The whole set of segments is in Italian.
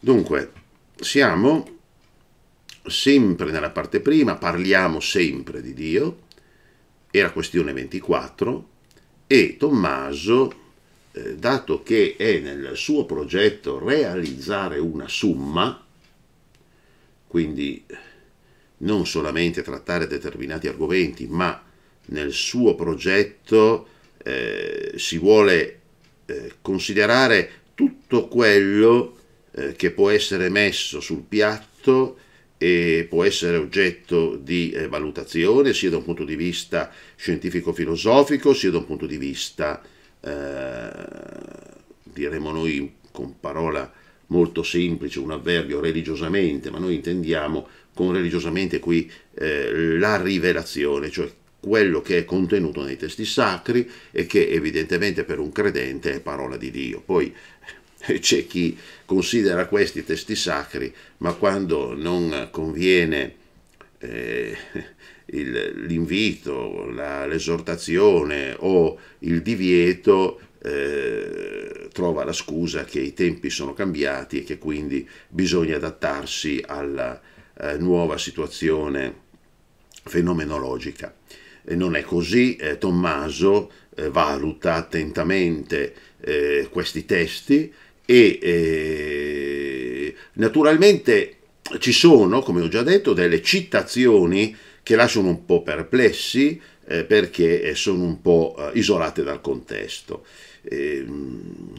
Dunque, siamo sempre nella parte prima, parliamo sempre di Dio, era questione 24, e Tommaso, eh, dato che è nel suo progetto realizzare una summa, quindi non solamente trattare determinati argomenti, ma nel suo progetto eh, si vuole eh, considerare tutto quello che eh, che può essere messo sul piatto e può essere oggetto di eh, valutazione sia da un punto di vista scientifico-filosofico sia da un punto di vista, eh, diremmo noi con parola molto semplice, un avverbio religiosamente, ma noi intendiamo con religiosamente qui eh, la rivelazione, cioè quello che è contenuto nei testi sacri e che evidentemente per un credente è parola di Dio. Poi c'è chi considera questi testi sacri, ma quando non conviene eh, il, l'invito, la, l'esortazione o il divieto, eh, trova la scusa che i tempi sono cambiati e che quindi bisogna adattarsi alla eh, nuova situazione fenomenologica. E non è così, eh, Tommaso eh, valuta attentamente eh, questi testi, e eh, naturalmente ci sono, come ho già detto, delle citazioni che lasciano un po' perplessi eh, perché eh, sono un po' eh, isolate dal contesto, eh,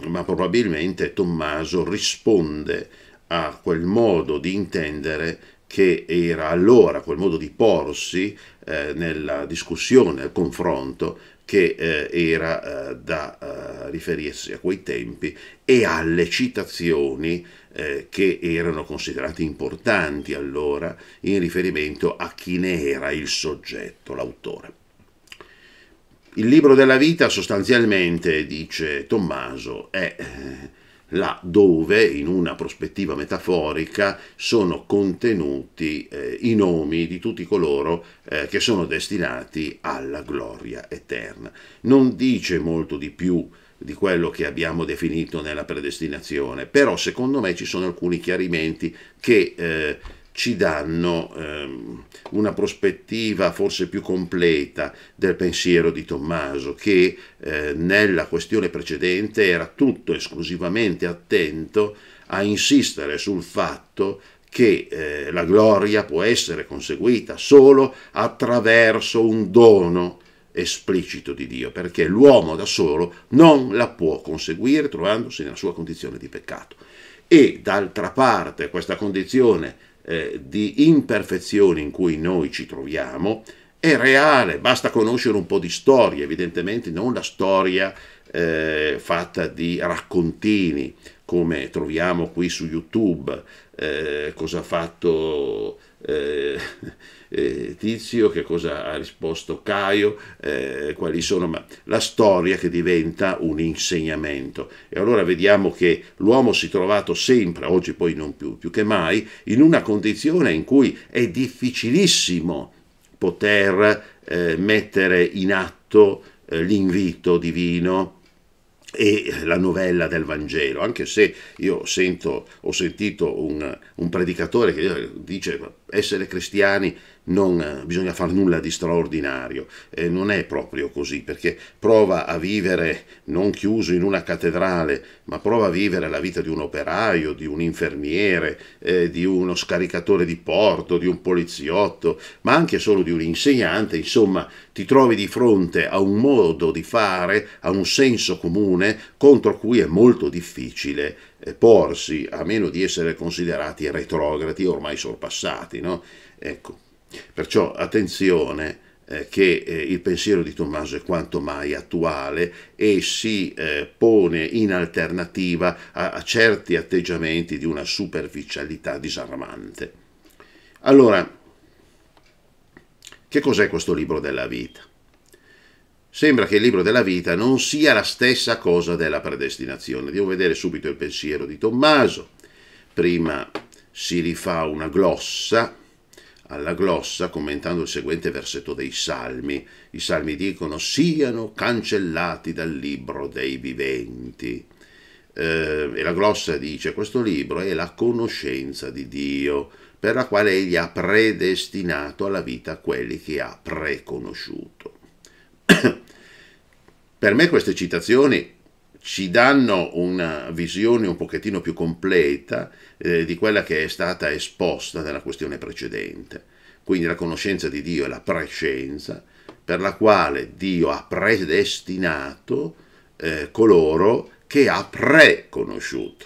ma probabilmente Tommaso risponde a quel modo di intendere che era allora quel modo di porsi eh, nella discussione, nel confronto che eh, era eh, da eh, riferirsi a quei tempi e alle citazioni eh, che erano considerate importanti allora in riferimento a chi ne era il soggetto, l'autore. Il libro della vita sostanzialmente, dice Tommaso, è eh, là dove in una prospettiva metaforica sono contenuti eh, i nomi di tutti coloro eh, che sono destinati alla gloria eterna. Non dice molto di più di quello che abbiamo definito nella predestinazione, però secondo me ci sono alcuni chiarimenti che eh, ci danno ehm, una prospettiva forse più completa del pensiero di Tommaso, che eh, nella questione precedente era tutto esclusivamente attento a insistere sul fatto che eh, la gloria può essere conseguita solo attraverso un dono esplicito di Dio, perché l'uomo da solo non la può conseguire trovandosi nella sua condizione di peccato. E d'altra parte questa condizione eh, di imperfezioni in cui noi ci troviamo è reale, basta conoscere un po' di storia, evidentemente non la storia eh, fatta di raccontini come troviamo qui su YouTube, eh, cosa ha fatto... Eh, eh, Tizio, che cosa ha risposto Caio, eh, quali sono, ma la storia che diventa un insegnamento. E allora vediamo che l'uomo si è trovato sempre, oggi poi non più, più che mai, in una condizione in cui è difficilissimo poter eh, mettere in atto eh, l'invito divino e la novella del Vangelo, anche se io sento, ho sentito un, un predicatore che dice essere cristiani non eh, bisogna fare nulla di straordinario, eh, non è proprio così, perché prova a vivere non chiuso in una cattedrale, ma prova a vivere la vita di un operaio, di un infermiere, eh, di uno scaricatore di porto, di un poliziotto, ma anche solo di un insegnante, insomma ti trovi di fronte a un modo di fare, a un senso comune contro cui è molto difficile eh, porsi, a meno di essere considerati retrogradi ormai sorpassati. No? Ecco. Perciò attenzione eh, che eh, il pensiero di Tommaso è quanto mai attuale e si eh, pone in alternativa a, a, certi atteggiamenti di una superficialità disarmante. Allora, che cos'è questo libro della vita? Sembra che il libro della vita non sia la stessa cosa della predestinazione. Devo vedere subito il pensiero di Tommaso. Prima si rifà una glossa alla glossa commentando il seguente versetto dei Salmi. I Salmi dicono siano cancellati dal libro dei viventi. Eh, e la glossa dice questo libro è la conoscenza di Dio per la quale egli ha predestinato alla vita quelli che ha preconosciuto. per me queste citazioni ci danno una visione un pochettino più completa eh, di quella che è stata esposta nella questione precedente. Quindi la conoscenza di Dio è la prescienza per la quale Dio ha predestinato eh, coloro che ha preconosciuto.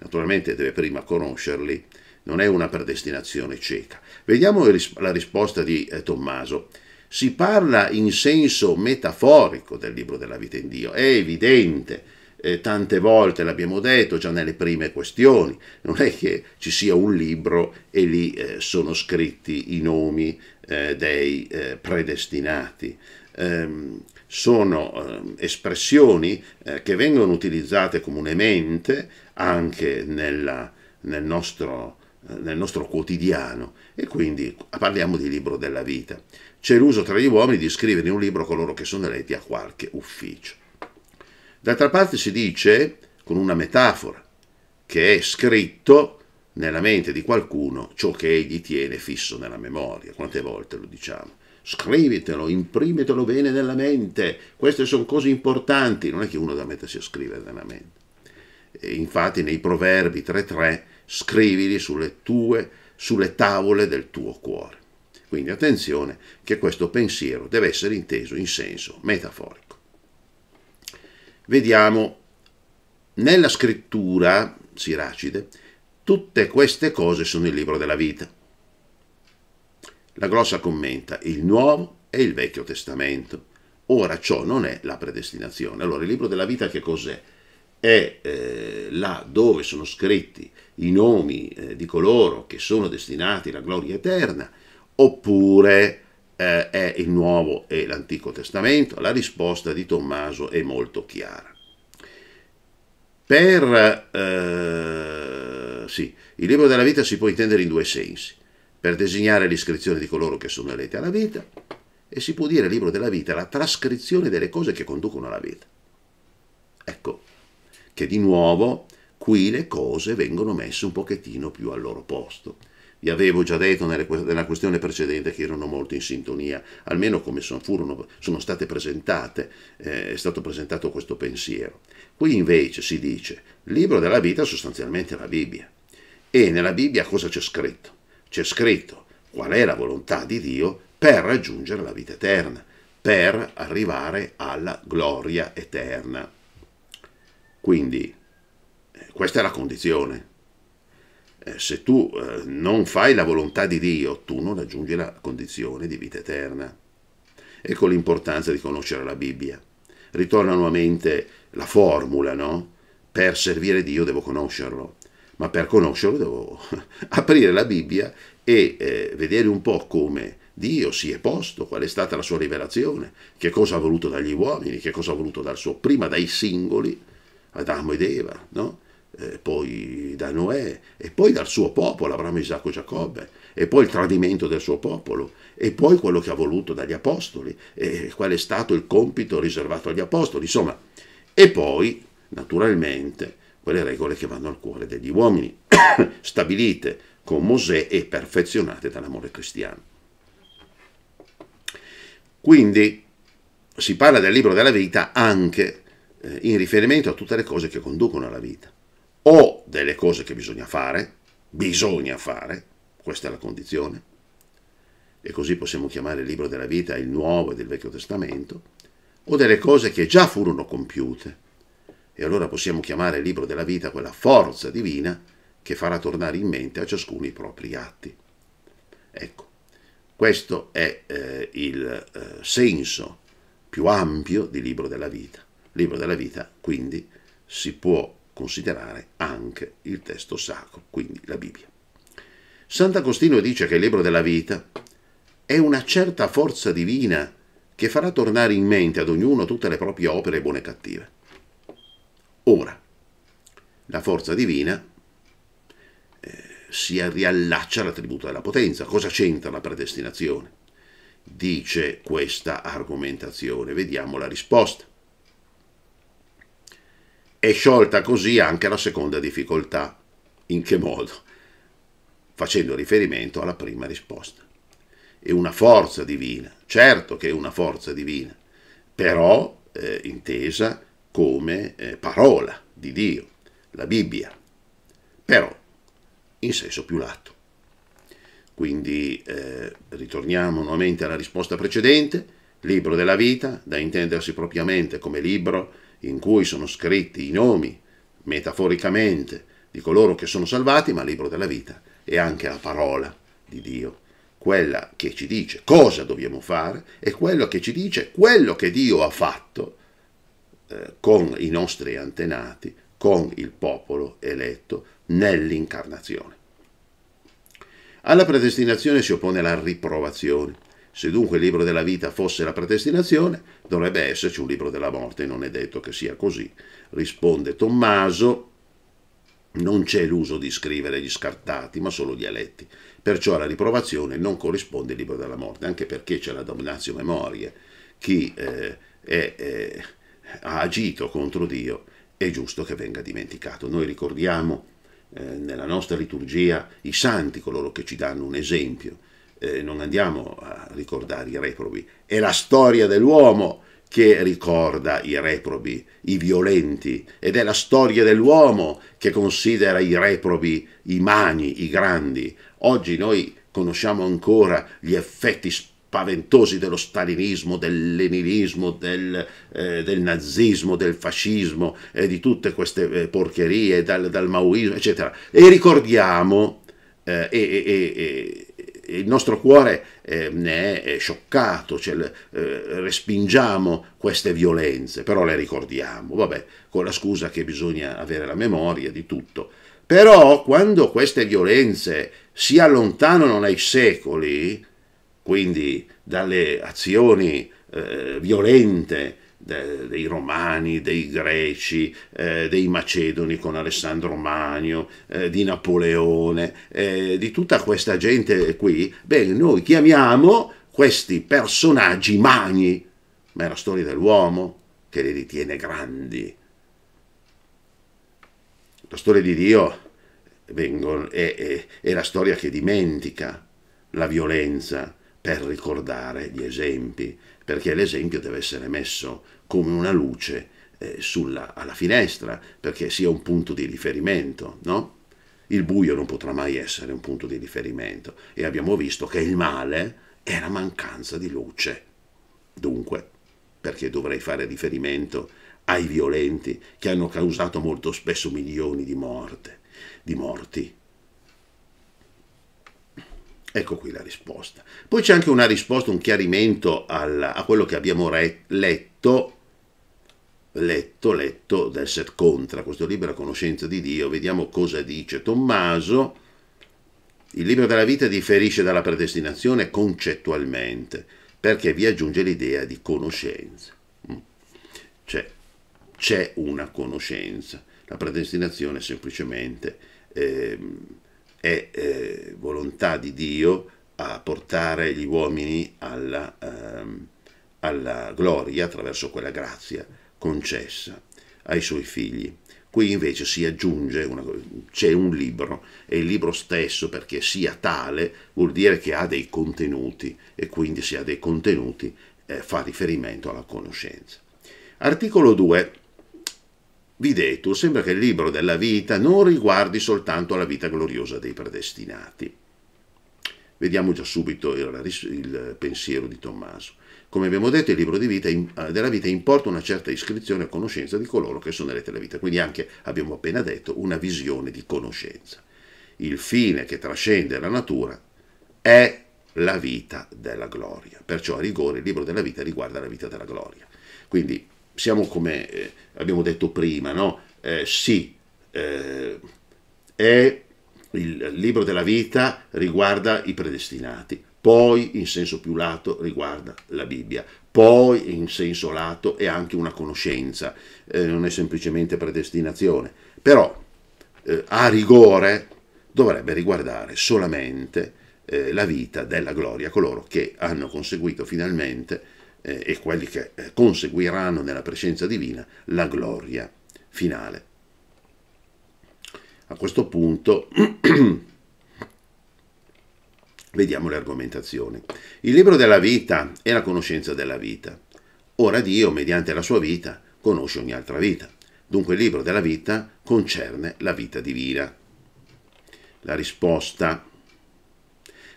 Naturalmente deve prima conoscerli, non è una predestinazione cieca. Vediamo la risposta di eh, Tommaso si parla in senso metaforico del libro della vita in Dio, è evidente, eh, tante volte l'abbiamo detto già nelle prime questioni, non è che ci sia un libro e lì eh, sono scritti i nomi eh, dei eh, predestinati. Ehm, sono ehm, espressioni eh, che vengono utilizzate comunemente anche nella, nel, nostro, eh, nel nostro quotidiano e quindi parliamo di libro della vita c'è l'uso tra gli uomini di scrivere in un libro coloro che sono eletti a qualche ufficio. D'altra parte si dice, con una metafora, che è scritto nella mente di qualcuno ciò che egli tiene fisso nella memoria. Quante volte lo diciamo? Scrivitelo, imprimetelo bene nella mente. Queste sono cose importanti, non è che uno da mettersi a scrivere nella mente. E infatti nei proverbi 3.3 scrivili sulle tue, sulle tavole del tuo cuore. Quindi attenzione che questo pensiero deve essere inteso in senso metaforico. Vediamo, nella scrittura Siracide, tutte queste cose sono il libro della vita. La glossa commenta il Nuovo e il Vecchio Testamento. Ora ciò non è la predestinazione. Allora il libro della vita che cos'è? È eh, là dove sono scritti i nomi eh, di coloro che sono destinati alla gloria eterna oppure eh, è il Nuovo e l'Antico Testamento? La risposta di Tommaso è molto chiara. Per eh, sì, il libro della vita si può intendere in due sensi, per designare l'iscrizione di coloro che sono eletti alla vita e si può dire libro della vita la trascrizione delle cose che conducono alla vita. Ecco, che di nuovo qui le cose vengono messe un pochettino più al loro posto vi avevo già detto nella questione precedente che erano molto in sintonia, almeno come son, furono, sono state presentate, eh, è stato presentato questo pensiero. Qui invece si dice, il libro della vita è sostanzialmente la Bibbia. E nella Bibbia cosa c'è scritto? C'è scritto qual è la volontà di Dio per raggiungere la vita eterna, per arrivare alla gloria eterna. Quindi eh, questa è la condizione eh, se tu eh, non fai la volontà di Dio, tu non raggiungi la condizione di vita eterna. Ecco l'importanza di conoscere la Bibbia. Ritorna nuovamente la formula, no? Per servire Dio devo conoscerlo, ma per conoscerlo devo aprire la Bibbia e eh, vedere un po' come Dio si è posto, qual è stata la sua rivelazione, che cosa ha voluto dagli uomini, che cosa ha voluto dal suo, prima dai singoli, Adamo ed Eva, no? eh, poi da Noè, e poi dal suo popolo, Abramo, Isacco e Giacobbe, e poi il tradimento del suo popolo, e poi quello che ha voluto dagli apostoli, e qual è stato il compito riservato agli apostoli, insomma, e poi, naturalmente, quelle regole che vanno al cuore degli uomini, stabilite con Mosè e perfezionate dall'amore cristiano. Quindi si parla del libro della vita anche eh, in riferimento a tutte le cose che conducono alla vita o delle cose che bisogna fare, bisogna fare, questa è la condizione, e così possiamo chiamare il libro della vita il Nuovo e del Vecchio Testamento, o delle cose che già furono compiute. E allora possiamo chiamare il libro della vita quella forza divina che farà tornare in mente a ciascuno i propri atti. Ecco, questo è eh, il eh, senso più ampio di libro della vita. Libro della vita, quindi, si può considerare anche il testo sacro, quindi la Bibbia. Sant'Agostino dice che il libro della vita è una certa forza divina che farà tornare in mente ad ognuno tutte le proprie opere buone e cattive. Ora, la forza divina eh, si riallaccia all'attributo della potenza. Cosa c'entra la predestinazione? Dice questa argomentazione. Vediamo la risposta. È sciolta così anche la seconda difficoltà. In che modo? Facendo riferimento alla prima risposta. È una forza divina, certo che è una forza divina, però eh, intesa come eh, parola di Dio, la Bibbia, però in senso più lato. Quindi eh, ritorniamo nuovamente alla risposta precedente, libro della vita, da intendersi propriamente come libro in cui sono scritti i nomi, metaforicamente, di coloro che sono salvati, ma il libro della vita è anche la parola di Dio, quella che ci dice cosa dobbiamo fare e quella che ci dice quello che Dio ha fatto eh, con i nostri antenati, con il popolo eletto nell'incarnazione. Alla predestinazione si oppone la riprovazione. Se dunque il libro della vita fosse la predestinazione, dovrebbe esserci un libro della morte, non è detto che sia così. Risponde Tommaso, non c'è l'uso di scrivere gli scartati, ma solo gli eletti. Perciò la riprovazione non corrisponde al libro della morte, anche perché c'è la damnazio memoria. Chi eh, è, eh, ha agito contro Dio è giusto che venga dimenticato. Noi ricordiamo eh, nella nostra liturgia i santi, coloro che ci danno un esempio eh, non andiamo a ricordare i reprobi, è la storia dell'uomo che ricorda i reprobi, i violenti, ed è la storia dell'uomo che considera i reprobi i mani, i grandi. Oggi noi conosciamo ancora gli effetti spaventosi dello stalinismo, del leninismo, del, eh, del nazismo, del fascismo e eh, di tutte queste eh, porcherie, dal, dal maoismo, eccetera. E ricordiamo eh, e il nostro cuore eh, ne è scioccato, cioè, eh, respingiamo queste violenze, però le ricordiamo, vabbè, con la scusa che bisogna avere la memoria di tutto. Però quando queste violenze si allontanano nei secoli, quindi dalle azioni eh, violente dei Romani, dei Greci, eh, dei Macedoni con Alessandro Magno, eh, di Napoleone, eh, di tutta questa gente qui, bene, noi chiamiamo questi personaggi magni, ma è la storia dell'uomo che li ritiene grandi. La storia di Dio vengono, è, è, è la storia che dimentica la violenza per ricordare gli esempi perché l'esempio deve essere messo come una luce eh, sulla, alla finestra, perché sia un punto di riferimento, no? Il buio non potrà mai essere un punto di riferimento e abbiamo visto che il male è la mancanza di luce. Dunque, perché dovrei fare riferimento ai violenti che hanno causato molto spesso milioni di morte, di morti Ecco qui la risposta. Poi c'è anche una risposta, un chiarimento alla, a quello che abbiamo re, letto, letto, letto del set contra, questo libro La conoscenza di Dio. Vediamo cosa dice Tommaso. Il libro della vita differisce dalla predestinazione concettualmente, perché vi aggiunge l'idea di conoscenza. Mm. C'è, cioè, c'è una conoscenza. La predestinazione è semplicemente... Ehm, è eh, volontà di Dio a portare gli uomini alla, ehm, alla gloria attraverso quella grazia concessa ai suoi figli. Qui invece si aggiunge, una, c'è un libro e il libro stesso perché sia tale vuol dire che ha dei contenuti e quindi se ha dei contenuti eh, fa riferimento alla conoscenza. Articolo 2. Videtur sembra che il libro della vita non riguardi soltanto la vita gloriosa dei predestinati. Vediamo già subito il, il pensiero di Tommaso. Come abbiamo detto, il libro vita, eh, della vita importa una certa iscrizione a conoscenza di coloro che sono eletti alla vita, quindi anche, abbiamo appena detto, una visione di conoscenza. Il fine che trascende la natura è la vita della gloria, perciò a rigore il libro della vita riguarda la vita della gloria. Quindi siamo come eh, abbiamo detto prima, no? Eh, sì, eh, è il libro della vita riguarda i predestinati, poi in senso più lato riguarda la Bibbia, poi in senso lato è anche una conoscenza, eh, non è semplicemente predestinazione, però eh, a rigore dovrebbe riguardare solamente eh, la vita della gloria, coloro che hanno conseguito finalmente eh, e quelli che eh, conseguiranno nella presenza divina la gloria finale. A questo punto vediamo le argomentazioni. Il libro della vita è la conoscenza della vita. Ora Dio, mediante la sua vita, conosce ogni altra vita. Dunque il libro della vita concerne la vita divina. La risposta.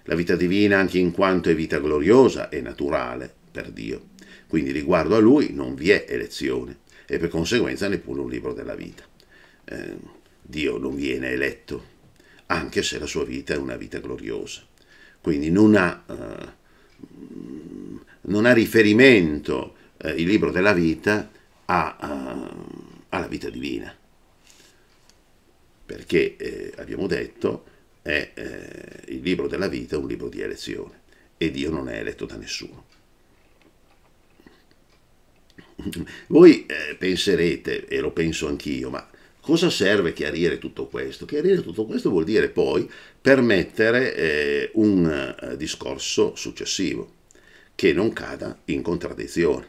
La vita divina, anche in quanto è vita gloriosa, è naturale per Dio. Quindi riguardo a lui non vi è elezione e per conseguenza neppure un libro della vita. Eh, Dio non viene eletto, anche se la sua vita è una vita gloriosa. Quindi non ha, eh, non ha riferimento eh, il libro della vita a, a, alla vita divina, perché eh, abbiamo detto è eh, il libro della vita è un libro di elezione e Dio non è eletto da nessuno. Voi eh, penserete, e lo penso anch'io, ma cosa serve chiarire tutto questo? Chiarire tutto questo vuol dire poi permettere eh, un eh, discorso successivo che non cada in contraddizione,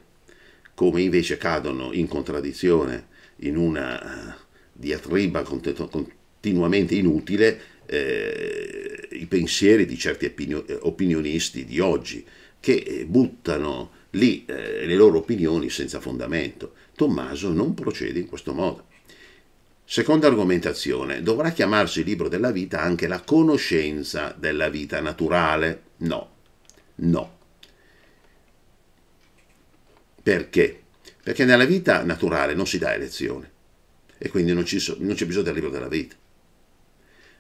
come invece cadono in contraddizione in una eh, diatriba continuamente inutile eh, i pensieri di certi eh, opinionisti di oggi che buttano lì eh, le loro opinioni senza fondamento. Tommaso non procede in questo modo. Seconda argomentazione, dovrà chiamarsi libro della vita anche la conoscenza della vita naturale? No, no. Perché? Perché nella vita naturale non si dà elezione e quindi non, ci so, bisogno del libro della vita.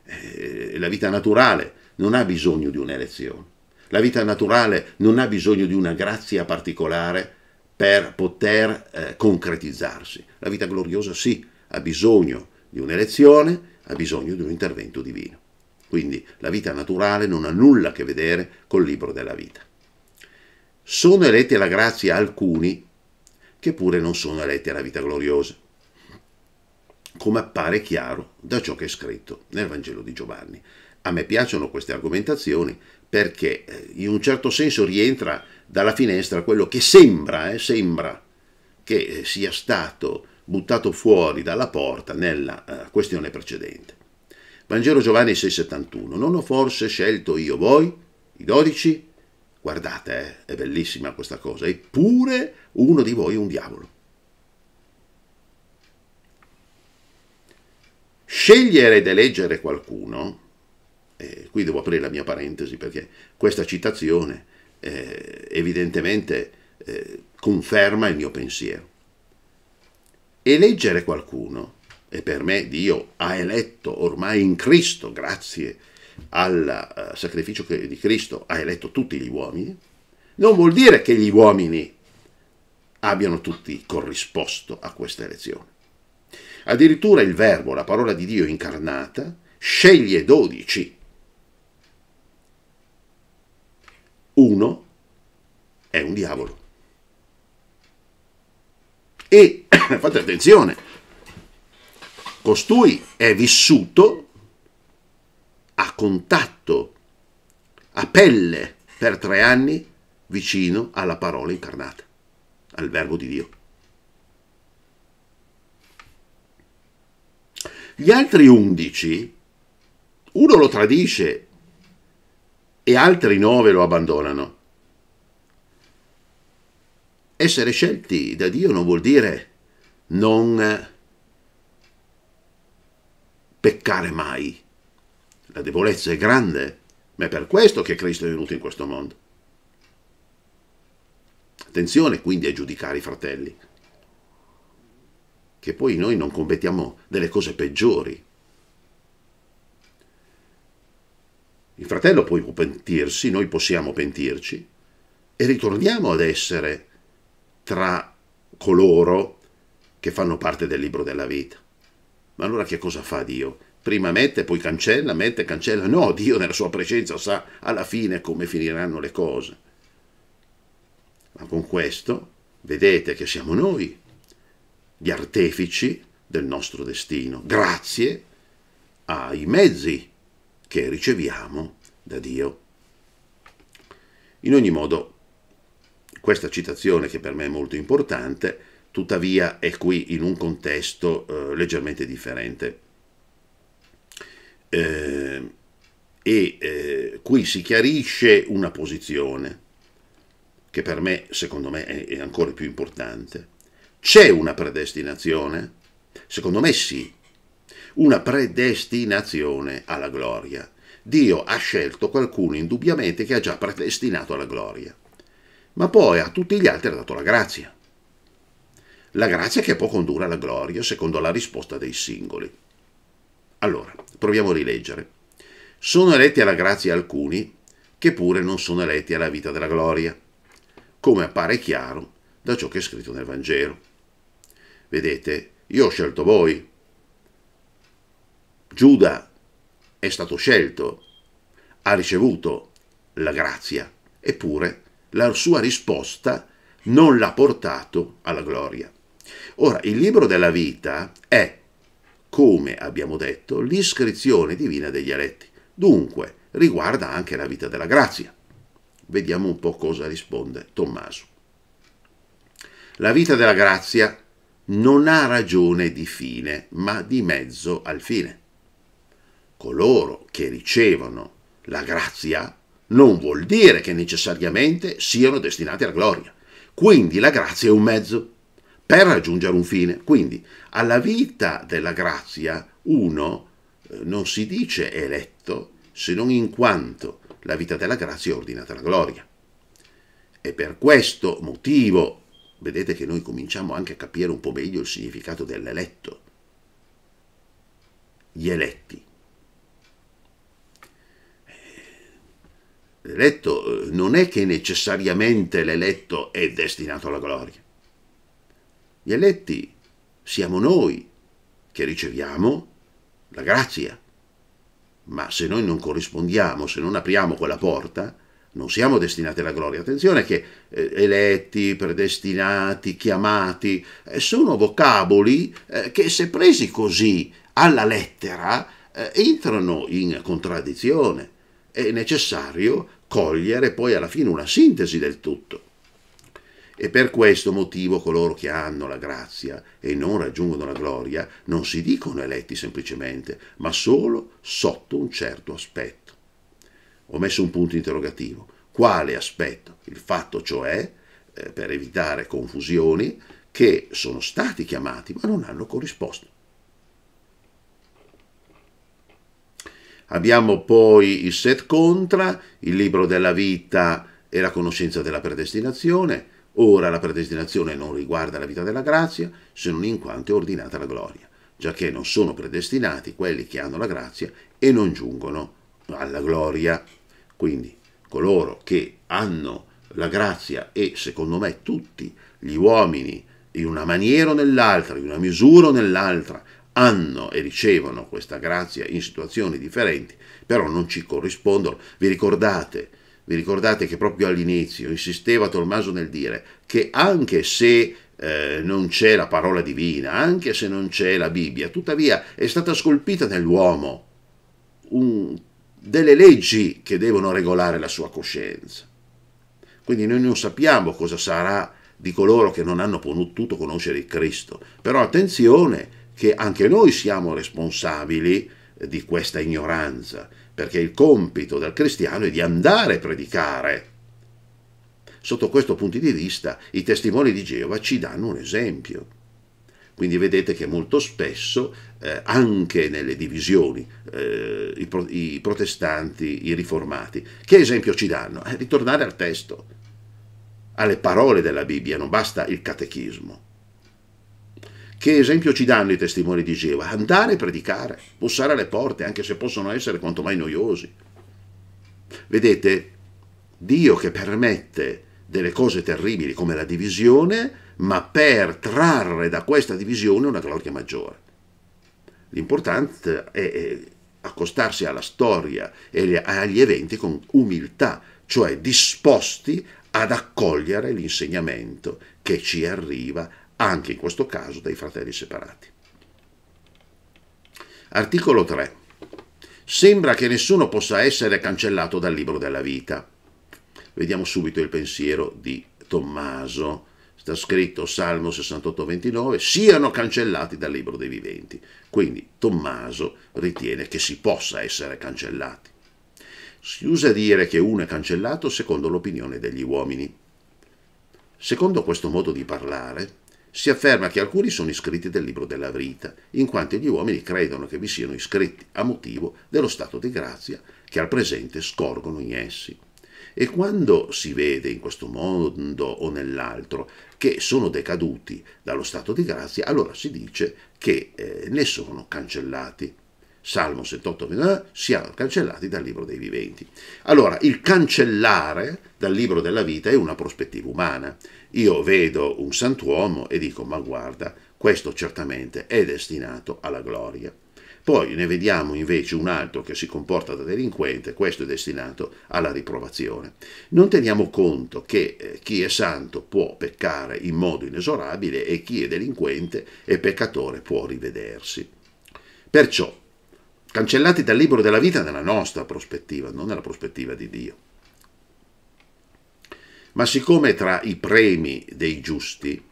Eh, la vita naturale non ha bisogno di un'elezione. La vita naturale non ha bisogno di una grazia particolare per poter eh, concretizzarsi. La vita gloriosa sì, ha bisogno di un'elezione, ha bisogno di un intervento divino. Quindi la vita naturale non ha nulla a che vedere col libro della vita. Sono eletti alla grazia alcuni che pure non sono eletti alla vita gloriosa, come appare chiaro da ciò che è scritto nel Vangelo di Giovanni. A me piacciono queste argomentazioni perché eh, in un certo senso rientra dalla finestra quello che sembra, eh, sembra che eh, sia stato buttato fuori dalla porta nella eh, questione precedente. Vangelo Giovanni 6,71. Non ho forse scelto io voi, i dodici? Guardate, eh, è bellissima questa cosa. Eppure uno di voi è un diavolo. Scegliere ed eleggere qualcuno eh, qui devo aprire la mia parentesi perché questa citazione eh, evidentemente eh, conferma il mio pensiero. Eleggere qualcuno, e per me Dio ha eletto ormai in Cristo, grazie al eh, sacrificio di Cristo, ha eletto tutti gli uomini, non vuol dire che gli uomini abbiano tutti corrisposto a questa elezione. Addirittura il verbo, la parola di Dio incarnata, sceglie dodici uno è un diavolo. E fate attenzione, costui è vissuto a contatto, a pelle, per tre anni vicino alla parola incarnata, al verbo di Dio. Gli altri undici, uno lo tradisce e altri nove lo abbandonano. Essere scelti da Dio non vuol dire non eh, peccare mai. La debolezza è grande, ma è per questo che Cristo è venuto in questo mondo. Attenzione quindi a giudicare i fratelli, che poi noi non commettiamo delle cose peggiori Il fratello poi può pentirsi, noi possiamo pentirci e ritorniamo ad essere tra coloro che fanno parte del libro della vita. Ma allora che cosa fa Dio? Prima mette, poi cancella, mette, cancella. No, Dio nella sua presenza sa alla fine come finiranno le cose. Ma con questo vedete che siamo noi gli artefici del nostro destino, grazie ai mezzi che riceviamo da Dio. In ogni modo, questa citazione che per me è molto importante, tuttavia è qui in un contesto eh, leggermente differente. Eh, e eh, qui si chiarisce una posizione che per me, secondo me, è, è ancora più importante. C'è una predestinazione? Secondo me sì, una predestinazione alla gloria. Dio ha scelto qualcuno indubbiamente che ha già predestinato alla gloria, ma poi a tutti gli altri ha dato la grazia. La grazia che può condurre alla gloria secondo la risposta dei singoli. Allora, proviamo a rileggere. Sono eletti alla grazia alcuni che pure non sono eletti alla vita della gloria, come appare chiaro da ciò che è scritto nel Vangelo. Vedete, io ho scelto voi, Giuda è stato scelto, ha ricevuto la grazia, eppure la sua risposta non l'ha portato alla gloria. Ora, il libro della vita è, come abbiamo detto, l'iscrizione divina degli eletti. Dunque, riguarda anche la vita della grazia. Vediamo un po' cosa risponde Tommaso. La vita della grazia non ha ragione di fine, ma di mezzo al fine coloro che ricevono la grazia non vuol dire che necessariamente siano destinati alla gloria. Quindi la grazia è un mezzo per raggiungere un fine. Quindi alla vita della grazia uno eh, non si dice eletto se non in quanto la vita della grazia è ordinata alla gloria. E per questo motivo vedete che noi cominciamo anche a capire un po' meglio il significato dell'eletto. Gli eletti l'eletto eh, non è che necessariamente l'eletto è destinato alla gloria. Gli eletti siamo noi che riceviamo la grazia, ma se noi non corrispondiamo, se non apriamo quella porta, non siamo destinati alla gloria. Attenzione che eh, eletti, predestinati, chiamati, eh, sono vocaboli eh, che se presi così alla lettera eh, entrano in contraddizione è necessario cogliere poi alla fine una sintesi del tutto. E per questo motivo coloro che hanno la grazia e non raggiungono la gloria non si dicono eletti semplicemente, ma solo sotto un certo aspetto. Ho messo un punto interrogativo. Quale aspetto? Il fatto cioè, eh, per evitare confusioni, che sono stati chiamati ma non hanno corrisposto. Abbiamo poi il set contra, il libro della vita e la conoscenza della predestinazione. Ora la predestinazione non riguarda la vita della grazia, se non in quanto è ordinata la gloria, giacché non sono predestinati quelli che hanno la grazia e non giungono alla gloria. Quindi coloro che hanno la grazia e secondo me tutti gli uomini in una maniera o nell'altra, in una misura o nell'altra, hanno e ricevono questa grazia in situazioni differenti, però non ci corrispondono. Vi ricordate? Vi ricordate che proprio all'inizio insisteva Tommaso nel dire che anche se eh, non c'è la parola divina, anche se non c'è la Bibbia, tuttavia è stata scolpita nell'uomo un, delle leggi che devono regolare la sua coscienza. Quindi noi non sappiamo cosa sarà di coloro che non hanno potuto conoscere il Cristo, però attenzione che anche noi siamo responsabili eh, di questa ignoranza, perché il compito del cristiano è di andare a predicare. Sotto questo punto di vista i testimoni di Geova ci danno un esempio. Quindi vedete che molto spesso eh, anche nelle divisioni eh, i, pro i, protestanti, i riformati, che esempio ci danno? Eh, ritornare al testo, alle parole della Bibbia, non basta il catechismo. Che esempio ci danno i testimoni di Geova? Andare a predicare, bussare alle porte, anche se possono essere quanto mai noiosi. Vedete, Dio che permette delle cose terribili come la divisione, ma per trarre da questa divisione una gloria maggiore. L'importante è accostarsi alla storia e agli eventi con umiltà, cioè disposti ad accogliere l'insegnamento che ci arriva anche in questo caso dai fratelli separati. Articolo 3. Sembra che nessuno possa essere cancellato dal libro della vita. Vediamo subito il pensiero di Tommaso. Sta scritto Salmo 68, 29, siano cancellati dal libro dei viventi. Quindi Tommaso ritiene che si possa essere cancellati. Si usa dire che uno è cancellato secondo l'opinione degli uomini. Secondo questo modo di parlare, si afferma che alcuni sono iscritti del libro della vita, in quanto gli uomini credono che vi siano iscritti a motivo dello stato di grazia che al presente scorgono in essi. E quando si vede in questo mondo o nell'altro che sono decaduti dallo stato di grazia, allora si dice che eh, ne sono cancellati. Salmo 78, eh, siano cancellati dal libro dei viventi. Allora, il cancellare dal libro della vita è una prospettiva umana. Io vedo un santuomo e dico, ma guarda, questo certamente è destinato alla gloria. Poi ne vediamo invece un altro che si comporta da delinquente, questo è destinato alla riprovazione. Non teniamo conto che eh, chi è santo può peccare in modo inesorabile e chi è delinquente e peccatore può rivedersi. Perciò cancellati dal libro della vita nella nostra prospettiva, non nella prospettiva di Dio. Ma siccome tra i premi dei giusti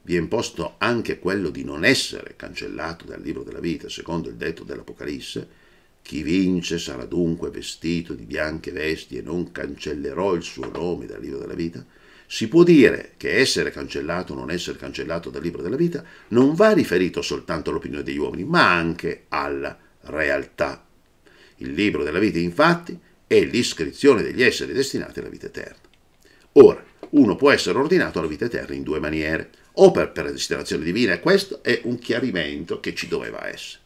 vi è imposto anche quello di non essere cancellato dal libro della vita, secondo il detto dell'Apocalisse, chi vince sarà dunque vestito di bianche vesti e non cancellerò il suo nome dal libro della vita, si può dire che essere cancellato o non essere cancellato dal libro della vita non va riferito soltanto all'opinione degli uomini, ma anche alla realtà. Il libro della vita, infatti, è l'iscrizione degli esseri destinati alla vita eterna. Ora, uno può essere ordinato alla vita eterna in due maniere, o per predestinazione divina, e questo è un chiarimento che ci doveva essere.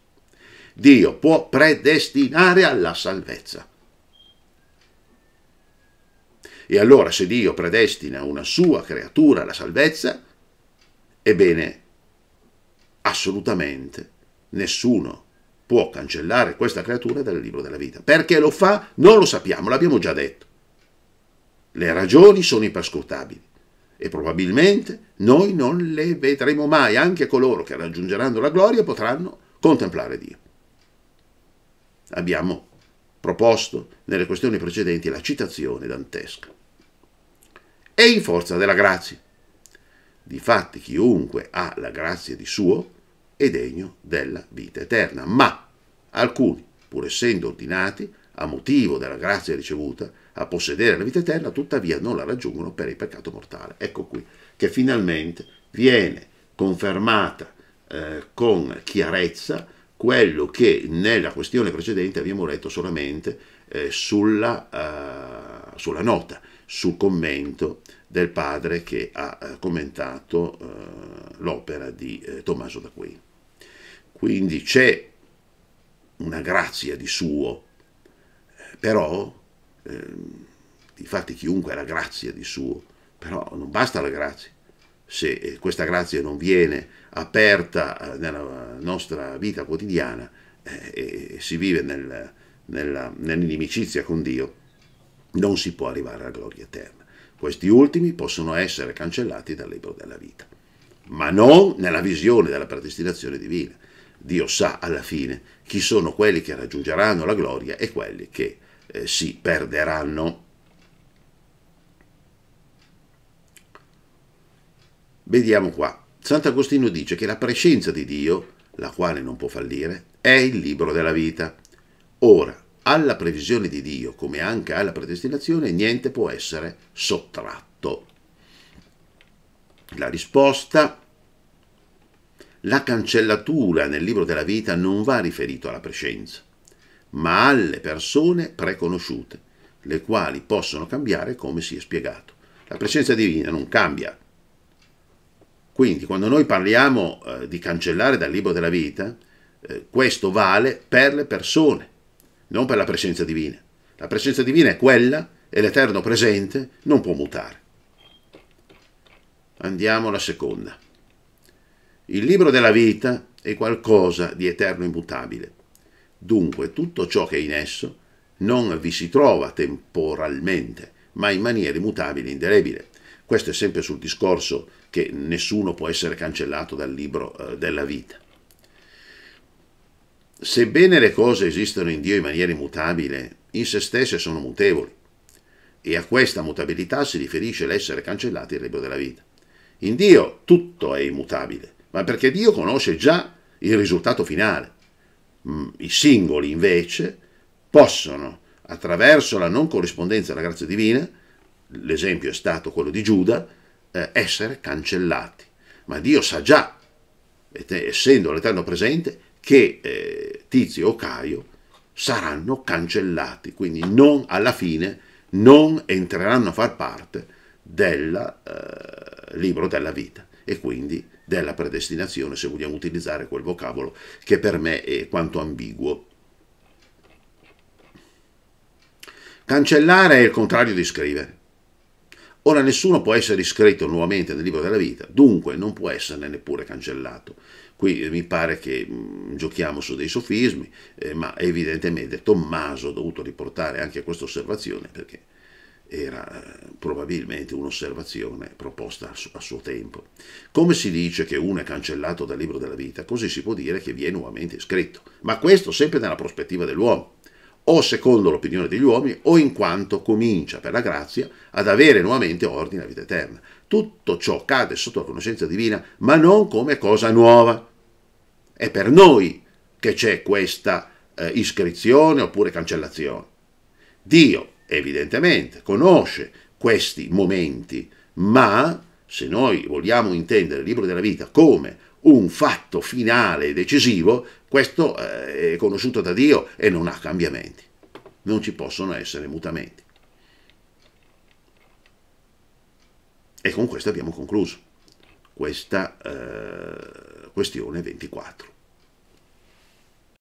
Dio può predestinare alla salvezza. E allora se Dio predestina una sua creatura alla salvezza, ebbene, assolutamente nessuno può cancellare questa creatura dal libro della vita. Perché lo fa? Non lo sappiamo, l'abbiamo già detto. Le ragioni sono imperscrutabili e probabilmente noi non le vedremo mai, anche coloro che raggiungeranno la gloria potranno contemplare Dio. Abbiamo proposto nelle questioni precedenti la citazione dantesca. E in forza della grazia. Difatti chiunque ha la grazia di suo e degno della vita eterna. Ma alcuni, pur essendo ordinati, a motivo della grazia ricevuta, a possedere la vita eterna, tuttavia non la raggiungono per il peccato mortale. Ecco qui che finalmente viene confermata eh, con chiarezza quello che nella questione precedente abbiamo letto solamente eh, sulla, eh, sulla, nota, sul commento del padre che ha eh, commentato eh, l'opera di eh, Tommaso d'Aquino. Quindi c'è una grazia di suo, però, eh, infatti chiunque ha la grazia di suo, però non basta la grazia. Se eh, questa grazia non viene aperta eh, nella nostra vita quotidiana eh, e si vive nel, nella, nell'inimicizia con Dio, non si può arrivare alla gloria eterna. Questi ultimi possono essere cancellati dal libro della vita, ma non nella visione della predestinazione divina. Dio sa alla fine chi sono quelli che raggiungeranno la gloria e quelli che eh, si perderanno. Vediamo qua. Sant'Agostino dice che la prescenza di Dio, la quale non può fallire, è il libro della vita. Ora, alla previsione di Dio, come anche alla predestinazione, niente può essere sottratto. La risposta la cancellatura nel libro della vita non va riferito alla prescenza, ma alle persone preconosciute, le quali possono cambiare come si è spiegato. La presenza divina non cambia. Quindi quando noi parliamo eh, di cancellare dal libro della vita, eh, questo vale per le persone, non per la presenza divina. La presenza divina è quella e l'eterno presente non può mutare. Andiamo alla seconda. Il libro della vita è qualcosa di eterno immutabile. Dunque tutto ciò che è in esso non vi si trova temporalmente, ma in maniera immutabile e indelebile. Questo è sempre sul discorso che nessuno può essere cancellato dal libro eh, della vita. Sebbene le cose esistano in Dio in maniera immutabile, in se stesse sono mutevoli e a questa mutabilità si riferisce l'essere cancellati il libro della vita. In Dio tutto è immutabile, ma perché Dio conosce già il risultato finale. Mm, I singoli invece possono, attraverso la non corrispondenza alla grazia divina, l'esempio è stato quello di Giuda, eh, essere cancellati. Ma Dio sa già, essendo l'Eterno presente, che eh, Tizio o Caio saranno cancellati, quindi non, alla fine non entreranno a far parte del eh, libro della vita e quindi della predestinazione, se vogliamo utilizzare quel vocabolo che per me è quanto ambiguo. Cancellare è il contrario di scrivere. Ora nessuno può essere iscritto nuovamente nel libro della vita, dunque non può esserne neppure cancellato. Qui eh, mi pare che mh, mm, giochiamo su dei sofismi, eh, ma evidentemente Tommaso ha dovuto riportare anche questa osservazione perché era eh, probabilmente un'osservazione proposta a suo tempo. Come si dice che uno è cancellato dal libro della vita, così si può dire che viene nuovamente iscritto, ma questo sempre nella prospettiva dell'uomo, o secondo l'opinione degli uomini, o in quanto comincia, per la grazia, ad avere nuovamente ordine a vita eterna. Tutto ciò cade sotto la conoscenza divina, ma non come cosa nuova. È per noi che c'è questa eh, iscrizione oppure cancellazione. Dio evidentemente conosce questi momenti, ma se noi vogliamo intendere il libro della vita come un fatto finale e decisivo, questo eh, è conosciuto da Dio e non ha cambiamenti, non ci possono essere mutamenti. E con questo abbiamo concluso questa eh, questione 24.